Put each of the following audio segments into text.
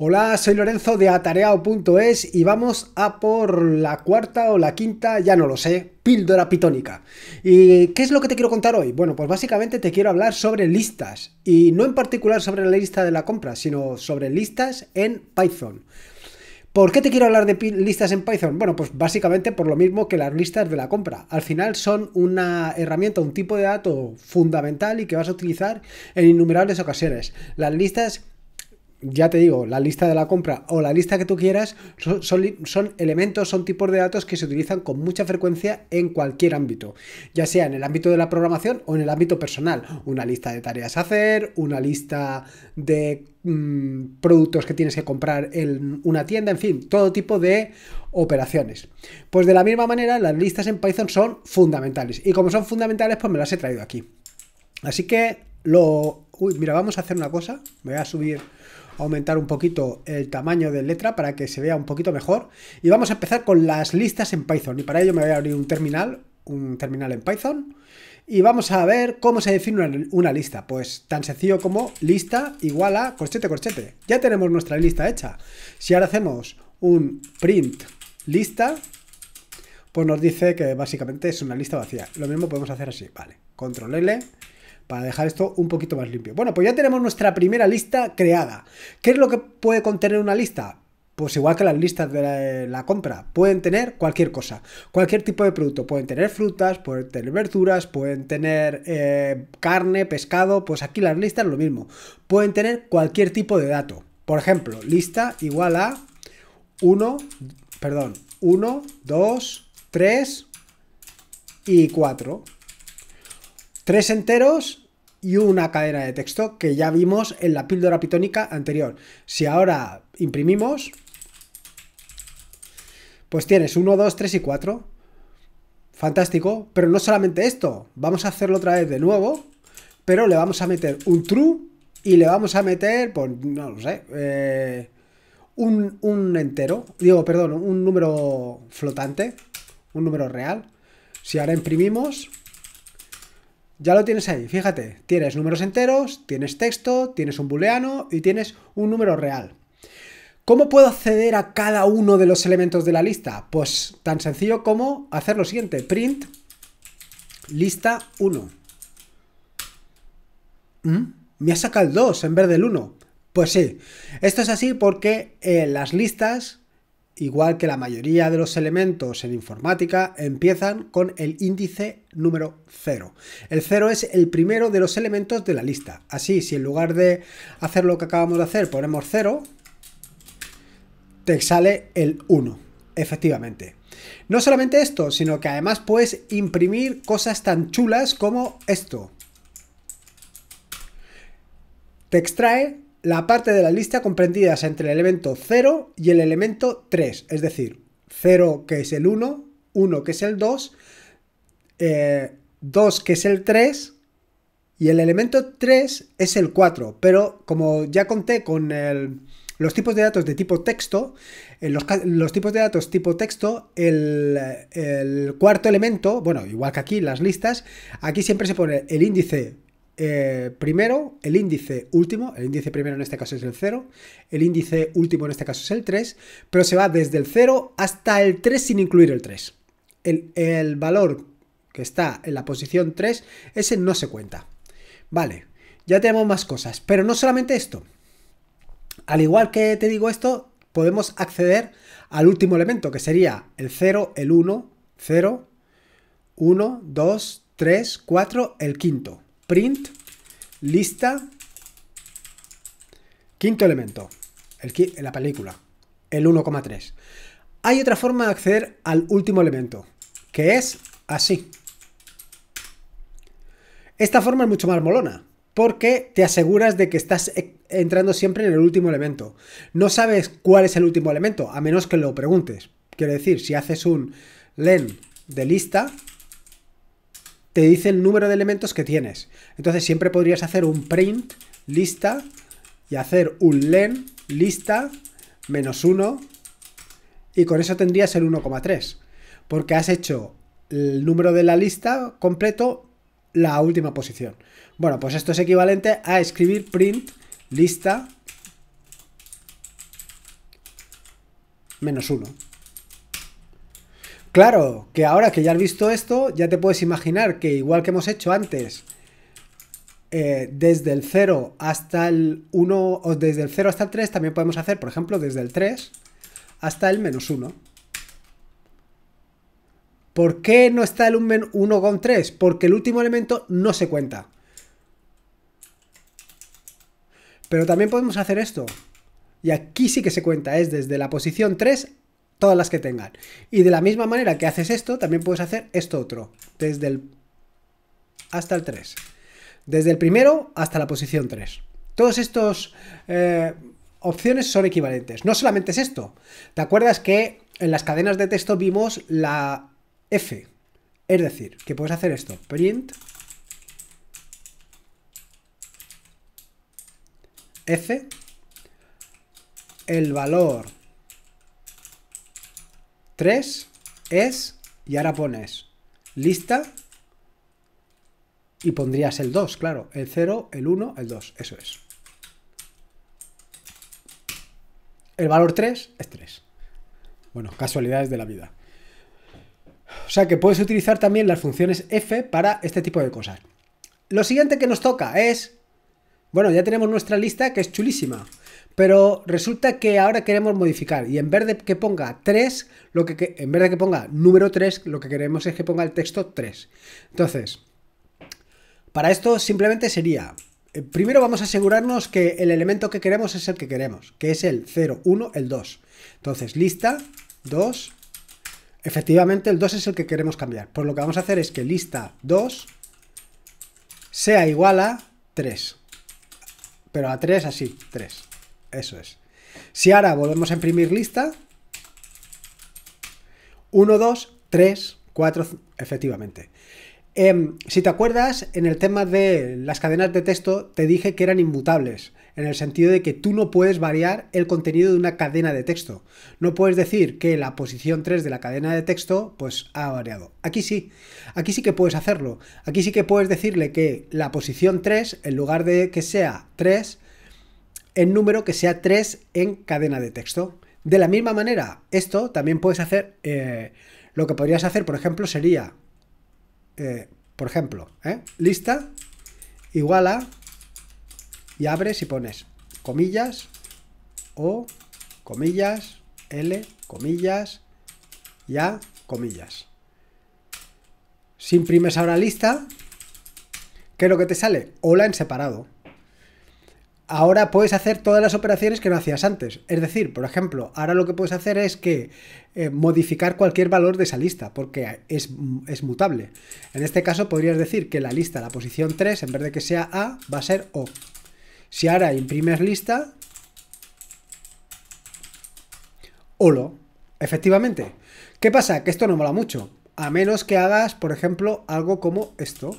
Hola, soy Lorenzo de atareao.es y vamos a por la cuarta o la quinta, ya no lo sé, píldora pitónica. ¿Y qué es lo que te quiero contar hoy? Bueno, pues básicamente te quiero hablar sobre listas y no en particular sobre la lista de la compra, sino sobre listas en Python. ¿Por qué te quiero hablar de listas en Python? Bueno, pues básicamente por lo mismo que las listas de la compra. Al final son una herramienta, un tipo de dato fundamental y que vas a utilizar en innumerables ocasiones. Las listas ya te digo, la lista de la compra o la lista que tú quieras son, elementos, son tipos de datos que se utilizan con mucha frecuencia en cualquier ámbito, ya sea en el ámbito de la programación o en el ámbito personal. Una lista de tareas a hacer, una lista de mm, productos que tienes que comprar en una tienda, en fin, todo tipo de operaciones. Pues de la misma manera, las listas en Python son fundamentales y como son fundamentales, pues me las he traído aquí. Así que lo... Uy, mira, vamos a hacer una cosa. Me voy a subir aumentar un poquito el tamaño de letra para que se vea un poquito mejor. Y vamos a empezar con las listas en Python. Y para ello me voy a abrir un terminal, un terminal en Python. Y vamos a ver cómo se define una, una lista. Pues tan sencillo como lista igual a corchete, corchete. Ya tenemos nuestra lista hecha. Si ahora hacemos un print lista, pues nos dice que básicamente es una lista vacía. Lo mismo podemos hacer así, vale. Control L para dejar esto un poquito más limpio. Bueno, pues ya tenemos nuestra primera lista creada. ¿Qué es lo que puede contener una lista? Pues igual que las listas de la, eh, compra, pueden tener cualquier cosa, cualquier tipo de producto. Pueden tener frutas, pueden tener verduras, pueden tener eh, carne, pescado, pues aquí las listas lo mismo. Pueden tener cualquier tipo de dato. Por ejemplo, lista igual a 1, perdón, 1, 2, 3 y 4. Tres enteros y una cadena de texto que ya vimos en la píldora pitónica anterior. Si ahora imprimimos, pues tienes 1, 2, 3 y 4. Fantástico, pero no solamente esto, vamos a hacerlo otra vez de nuevo, pero le vamos a meter un true y le vamos a meter, pues no lo sé, eh, un, un entero, digo, perdón, un número flotante, un número real. Si ahora imprimimos, ya lo tienes ahí, fíjate, tienes números enteros, tienes texto, tienes un booleano y tienes un número real. ¿Cómo puedo acceder a cada uno de los elementos de la lista? Pues tan sencillo como hacer lo siguiente, print lista 1. Mm, me ha sacado el 2 en vez del 1. Pues sí, esto es así porque eh, las listas igual que la mayoría de los elementos en informática, empiezan con el índice número 0. El 0 es el primero de los elementos de la lista. Así, si en lugar de hacer lo que acabamos de hacer ponemos 0, te sale el 1, efectivamente. No solamente esto, sino que además puedes imprimir cosas tan chulas como esto. Te extrae la parte de la lista comprendidas entre el elemento 0 y el elemento 3, es decir, 0 que es el 1, 1 que es el 2, 2 eh, que es el 3 y el elemento 3 es el 4, pero como ya conté con los tipos de datos de tipo texto, los, tipos de datos tipo texto, el, el, cuarto elemento, bueno, igual que aquí las listas, aquí siempre se pone el índice eh, primero, el índice último, el índice primero en este caso es el 0, el índice último en este caso es el 3, pero se va desde el 0 hasta el 3 sin incluir el 3. El, el valor que está en la posición 3, ese no se cuenta. Vale, ya tenemos más cosas, pero no solamente esto. Al igual que te digo esto, podemos acceder al último elemento, que sería el 0, el 1, 0, 1, 2, 3, 4, el quinto print, lista, quinto elemento, el, la película, el 1,3. Hay otra forma de acceder al último elemento, que es así. Esta forma es mucho más molona, porque te aseguras de que estás e-, entrando siempre en el último elemento. No sabes cuál es el último elemento, a menos que lo preguntes. Quiero decir, si haces un len de lista, te dice el número de elementos que tienes. Entonces siempre podrías hacer un print lista y hacer un len lista menos 1 y con eso tendrías el 1,3 porque has hecho el número de la lista completo la última posición. Bueno, pues esto es equivalente a escribir print lista menos 1. Claro, que ahora que ya has visto esto, ya te puedes imaginar que igual que hemos hecho antes, eh, desde el 0 hasta el 1, o desde el 0 hasta el 3, también podemos hacer, por ejemplo, desde el 3 hasta el menos 1. ¿Por qué no está el 1 con 3 Porque el último elemento no se cuenta. Pero también podemos hacer esto. Y aquí sí que se cuenta, es desde la posición 3 todas las que tengan. Y de la misma manera que haces esto, también puedes hacer esto otro, desde el hasta el 3. Desde el primero hasta la posición 3. Todos estos eh, opciones son equivalentes. No solamente es esto. ¿Te acuerdas que en las cadenas de texto vimos la F? Es decir, que puedes hacer esto, print F, el valor 3 es y ahora pones lista y pondrías el 2, claro, el 0, el 1, el 2, eso es. El valor 3 es 3. Bueno, casualidades de la vida. O sea que puedes utilizar también las funciones f para este tipo de cosas. Lo siguiente que nos toca es... Bueno, ya tenemos nuestra lista que es chulísima. Pero resulta que ahora queremos modificar y en vez de que ponga 3, lo que, en vez de que ponga número 3, lo que queremos es que ponga el texto 3. Entonces, para esto simplemente sería, eh, primero vamos a asegurarnos que el elemento que queremos es el que queremos, que es el 0, 1, el 2. Entonces, lista 2, efectivamente el 2 es el que queremos cambiar. Pues lo que vamos a hacer es que lista 2 sea igual a 3. Pero a 3 así, 3. Eso es. Si ahora volvemos a imprimir lista, 1, 2, 3, 4, efectivamente. Em, si te acuerdas, en el tema de las cadenas de texto te dije que eran inmutables, en el sentido de que tú no puedes variar el contenido de una cadena de texto. No puedes decir que la posición 3 de la cadena de texto pues ha variado. Aquí sí, aquí sí que puedes hacerlo. Aquí sí que puedes decirle que la posición 3, en lugar de que sea 3, en número que sea 3 en cadena de texto. De la misma manera, esto también puedes hacer, eh, lo que podrías hacer, por ejemplo, sería, eh, por ejemplo, eh, lista igual a, y abres y pones comillas, o, comillas, L, comillas, ya, comillas. Si imprimes ahora lista, ¿qué es lo que te sale? Hola en separado ahora puedes hacer todas las operaciones que no hacías antes. Es decir, por ejemplo, ahora lo que puedes hacer es que eh, modificar cualquier valor de esa lista, porque es, es, mutable. En este caso podrías decir que la lista, la posición 3, en vez de que sea A, va a ser O. Si ahora imprimes lista, OLO. Efectivamente. ¿Qué pasa? Que esto no mola mucho. A menos que hagas, por ejemplo, algo como esto.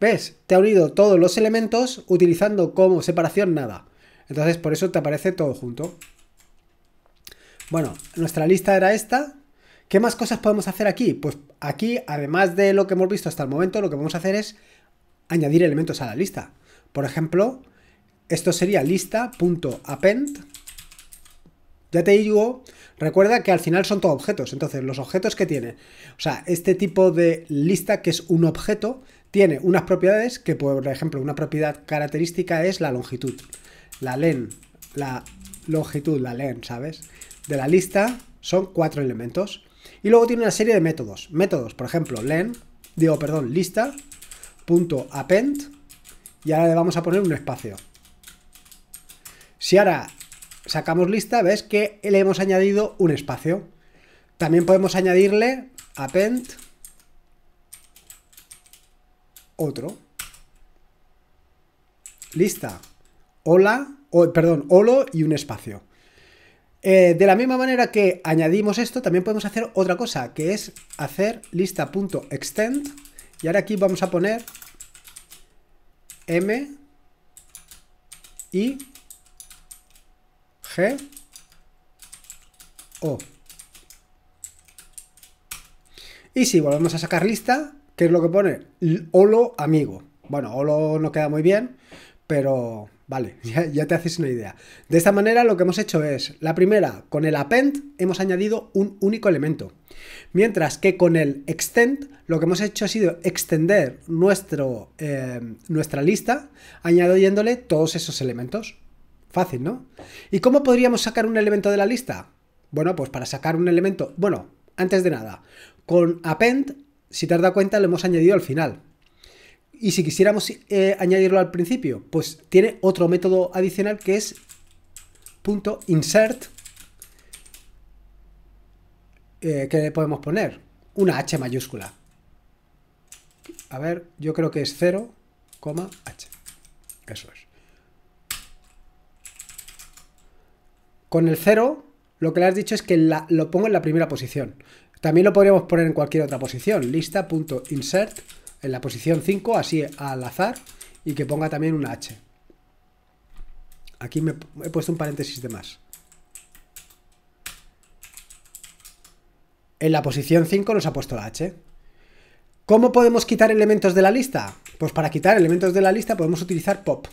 ¿Ves? Te ha unido todos los elementos utilizando como separación nada. Entonces por eso te aparece todo junto. Bueno, nuestra lista era esta. ¿Qué más cosas podemos hacer aquí? Pues aquí, además de lo que hemos visto hasta el momento, lo que vamos a hacer es añadir elementos a la lista. Por ejemplo, esto sería lista.append. Ya te digo, recuerda que al final son todos objetos. Entonces, los objetos que tiene, o sea, este tipo de lista que es un objeto, tiene unas propiedades que, por ejemplo, una propiedad característica es la longitud. La len, la longitud, la len, ¿sabes? De la lista son cuatro elementos. Y luego tiene una serie de métodos. Métodos, por ejemplo, len, digo, perdón, lista, punto append, y ahora le vamos a poner un espacio. Si ahora sacamos lista, ves que le hemos añadido un espacio. También podemos añadirle append otro. Lista. Hola, o perdón, holo y un espacio. Eh, de la misma manera que añadimos esto, también podemos hacer otra cosa, que es hacer lista.extend. Y ahora aquí vamos a poner m i g o. Y si volvemos a sacar lista, ¿Qué es lo que pone? holo amigo. Bueno, holo no queda muy bien, pero vale, ya, te haces una idea. De esta manera lo que hemos hecho es, la primera, con el append hemos añadido un único elemento. Mientras que con el extend lo que hemos hecho ha sido extender nuestro, eh, nuestra lista añadiéndole todos esos elementos. Fácil, ¿no? ¿Y cómo podríamos sacar un elemento de la lista? Bueno, pues para sacar un elemento, bueno, antes de nada, con append si te has dado cuenta, lo hemos añadido al final. Y si quisiéramos eh, añadirlo al principio, pues tiene otro método adicional que es punto insert eh, que le podemos poner una h mayúscula. A ver, yo creo que es 0, h. Eso es. Con el 0, lo que le has dicho es que lo pongo en la primera posición. También lo podríamos poner en cualquier otra posición, lista.insert en la posición 5, así al azar, y que ponga también una H. Aquí me he puesto un paréntesis de más. En la posición 5 nos ha puesto la H. ¿Cómo podemos quitar elementos de la lista? Pues para quitar elementos de la lista podemos utilizar pop.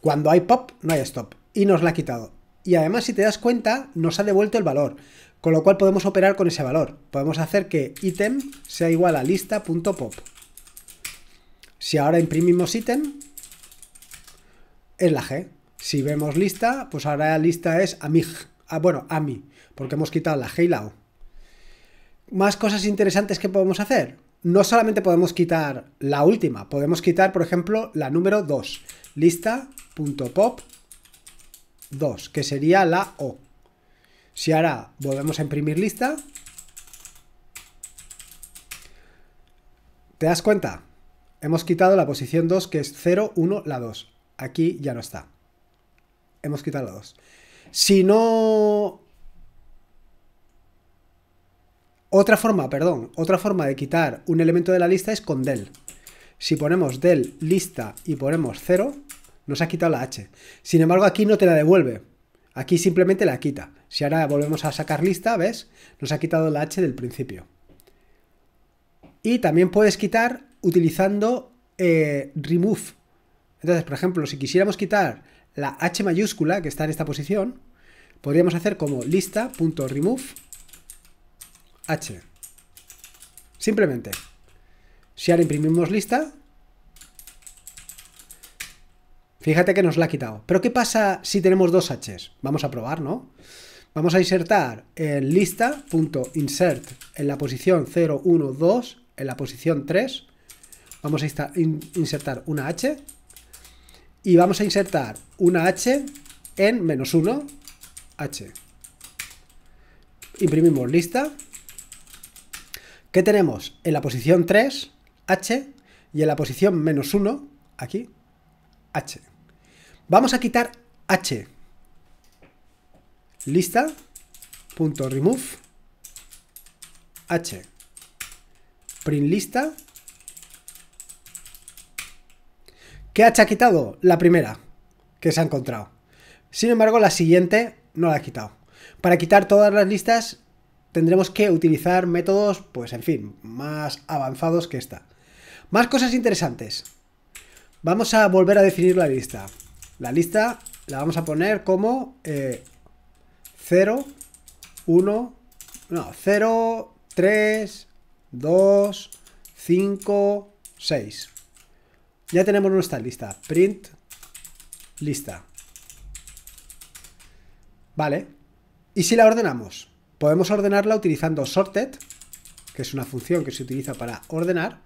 Cuando hay pop, no hay stop. Y nos la ha quitado. Y además, si te das cuenta, nos ha devuelto el valor. Con lo cual podemos operar con ese valor. Podemos hacer que ítem sea igual a lista.pop. Si ahora imprimimos ítem, es la G. Si vemos lista, pues ahora la lista es a ah, mi bueno, ami, porque hemos quitado la G y la O. Más cosas interesantes que podemos hacer. No solamente podemos quitar la última, podemos quitar, por ejemplo, la número 2. Lista.pop 2, que sería la O. Si ahora volvemos a imprimir lista, ¿te das cuenta? Hemos quitado la posición 2 que es 0, 1, la 2. Aquí ya no está. Hemos quitado la 2. Si no... Otra forma, perdón, otra forma de quitar un elemento de la lista es con del. Si ponemos del lista y ponemos 0, nos ha quitado la h. Sin embargo, aquí no te la devuelve, Aquí simplemente la quita. Si ahora volvemos a sacar lista, ¿ves? Nos ha quitado la H del principio. Y también puedes quitar utilizando eh, remove. Entonces, por ejemplo, si quisiéramos quitar la H mayúscula que está en esta posición, podríamos hacer como lista.remove H. Simplemente. Si ahora imprimimos lista, Fíjate que nos la ha quitado. Pero ¿qué pasa si tenemos dos Hs? Vamos a probar, ¿no? Vamos a insertar en lista.insert en la posición 0, 1, 2, en la posición 3. Vamos a insertar una H. Y vamos a insertar una H en menos 1, H. Imprimimos lista. ¿Qué tenemos? En la posición 3, H, y en la posición menos 1, aquí, H. Vamos a quitar H. Lista. remove. H. Print lista. ¿Qué H ha quitado? La primera que se ha encontrado. Sin embargo, la siguiente no la ha quitado. Para quitar todas las listas tendremos que utilizar métodos, pues en fin, más avanzados que esta. Más cosas interesantes. Vamos a volver a definir la lista. La lista la vamos a poner como 0, eh, 1, no, 0, 3, 2, 5, 6. Ya tenemos nuestra lista. Print lista. Vale. ¿Y si la ordenamos? Podemos ordenarla utilizando sorted, que es una función que se utiliza para ordenar.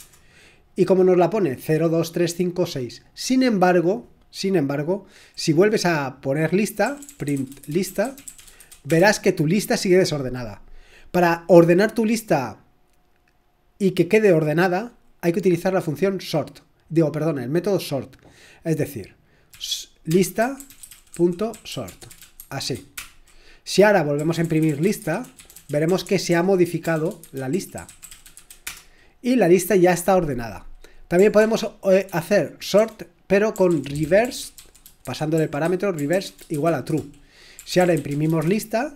¿Y como nos la pone? 0, 2, 3, 5, 6. Sin embargo, sin embargo, si vuelves a poner lista, print lista, verás que tu lista sigue desordenada. Para ordenar tu lista y que quede ordenada, hay que utilizar la función sort. Digo, perdón, el método sort. Es decir, lista.sort. Así. Si ahora volvemos a imprimir lista, veremos que se ha modificado la lista y la lista ya está ordenada. También podemos eh, hacer sort, pero con reverse, pasando el parámetro reverse igual a true. Si ahora imprimimos lista,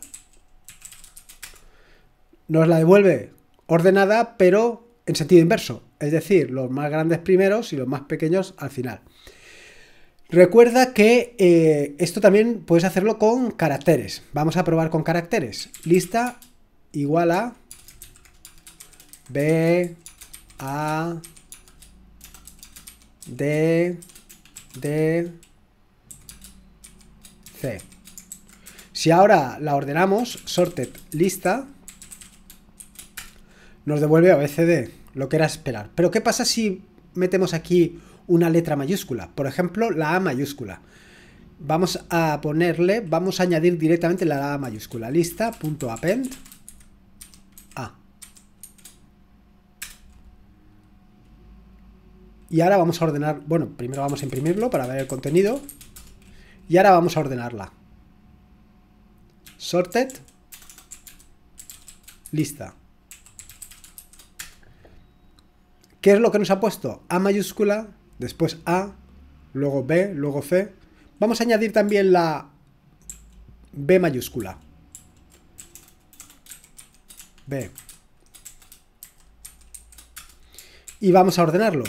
nos la devuelve ordenada, pero en sentido inverso. Es decir, los más grandes primeros y los más pequeños al final. Recuerda que eh, esto también puedes hacerlo con caracteres. Vamos a probar con caracteres. Lista igual a B, a. D. D. C. Si ahora la ordenamos, sorted lista, nos devuelve a BCD, lo que era esperar. Pero ¿qué pasa si metemos aquí una letra mayúscula? Por ejemplo, la A mayúscula. Vamos a ponerle, vamos a añadir directamente la A mayúscula, lista.append. Y ahora vamos a ordenar, bueno, primero vamos a imprimirlo para ver el contenido. Y ahora vamos a ordenarla. Sorted. Lista. ¿Qué es lo que nos ha puesto? A mayúscula, después A, luego B, luego C. Vamos a añadir también la B mayúscula. B. Y vamos a ordenarlo.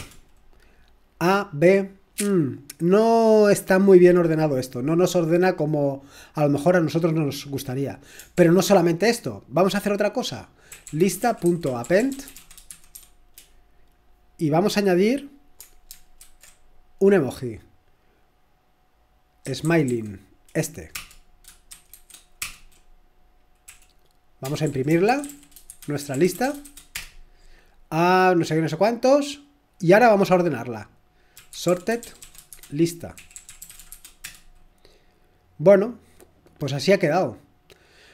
A, B. Mm, no está muy bien ordenado esto, no nos ordena como a lo mejor a nosotros nos gustaría. Pero no solamente esto, vamos a hacer otra cosa. Lista.append y vamos a añadir un emoji. Smiling, este. Vamos a imprimirla, nuestra lista, a no sé qué, no sé cuántos, y ahora vamos a ordenarla. Sorted, lista. Bueno, pues así ha quedado.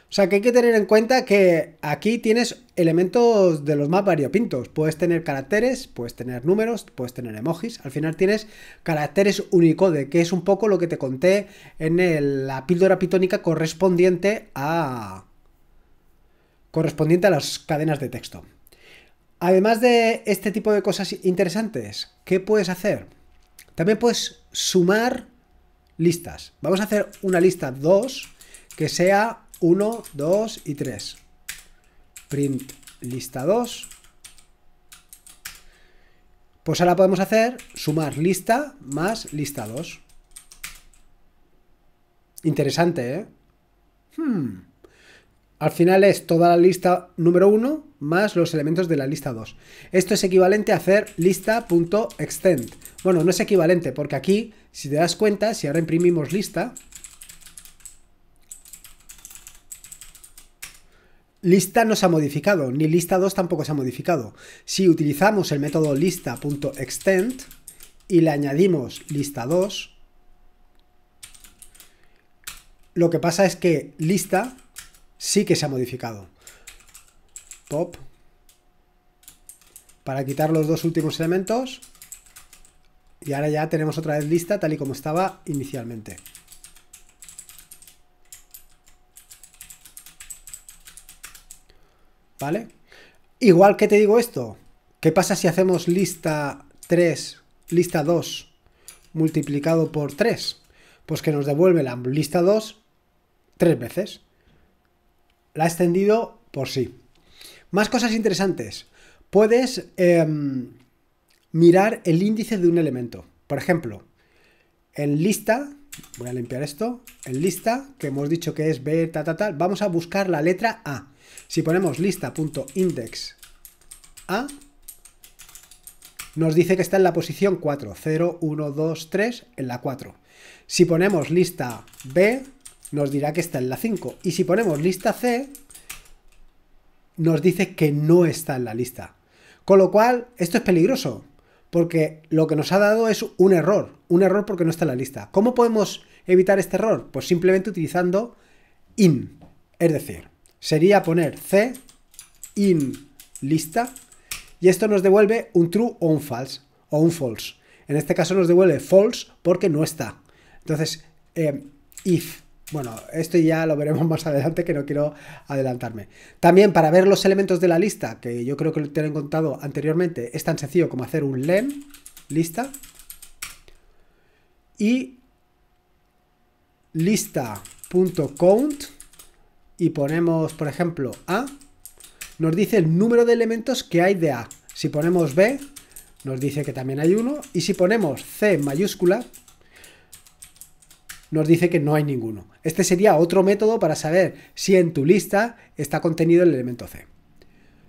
O sea que hay que tener en cuenta que aquí tienes elementos de los más variopintos. Puedes tener caracteres, puedes tener números, puedes tener emojis. Al final tienes caracteres unicode, que es un poco lo que te conté en la píldora pitónica correspondiente a. correspondiente a las cadenas de texto. Además de este tipo de cosas interesantes, ¿qué puedes hacer? También puedes sumar listas. Vamos a hacer una lista 2 que sea 1, 2 y 3. Print lista 2. Pues ahora podemos hacer sumar lista más lista 2. Interesante, ¿eh? Hmm. Al final es toda la lista número 1 más los elementos de la lista 2. Esto es equivalente a hacer lista.extend. Bueno, no es equivalente porque aquí, si te das cuenta, si ahora imprimimos lista, lista no se ha modificado, ni lista 2 tampoco se ha modificado. Si utilizamos el método lista.extend y le añadimos lista 2, lo que pasa es que lista sí que se ha modificado. Pop. Para quitar los dos últimos elementos. Y ahora ya tenemos otra vez lista tal y como estaba inicialmente. ¿Vale? Igual que te digo esto. ¿Qué pasa si hacemos lista 3, lista 2 multiplicado por 3? Pues que nos devuelve la lista 2 tres veces la ha extendido por sí. Más cosas interesantes. Puedes em, mirar el índice de un elemento. Por ejemplo, en lista, voy a limpiar esto, en lista, que hemos dicho que es B, ta, tal, vamos a buscar la letra A. Si ponemos lista.index A, nos dice que está en la posición 4, 0, 1, 2, 3, en la 4. Si ponemos lista B, nos dirá que está en la 5. Y si ponemos lista C, nos dice que no está en la lista. Con lo cual, esto es peligroso, porque lo que nos ha dado es un error, un error porque no está en la lista. ¿Cómo podemos evitar este error? Pues simplemente utilizando in, es decir, sería poner C in lista y esto nos devuelve un true o un false o un false. En este caso nos devuelve false porque no está. Entonces, eh, if bueno, esto ya lo veremos más adelante, que no quiero adelantarme. También para ver los elementos de la lista, que yo creo que te lo he contado anteriormente, es tan sencillo como hacer un len lista y lista.count y ponemos, por ejemplo, A, nos dice el número de elementos que hay de A. Si ponemos B, nos dice que también hay uno. Y si ponemos C mayúscula, nos dice que no hay ninguno. Este sería otro método para saber si en tu lista está contenido el elemento C.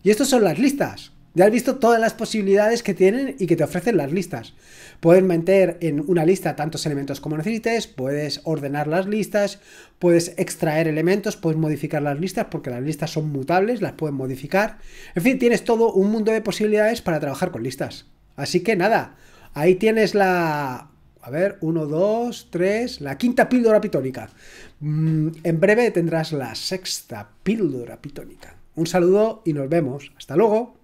Y estas son las listas. Ya has visto todas las posibilidades que tienen y que te ofrecen las listas. Puedes meter en una lista tantos elementos como necesites, puedes ordenar las listas, puedes extraer elementos, puedes modificar las listas porque las listas son mutables, las puedes modificar. En fin, tienes todo un mundo de posibilidades para trabajar con listas. Así que nada, ahí tienes la a ver, uno, dos, tres, la quinta píldora pitónica. Mm, en breve tendrás la sexta píldora pitónica. Un saludo y nos vemos. Hasta luego.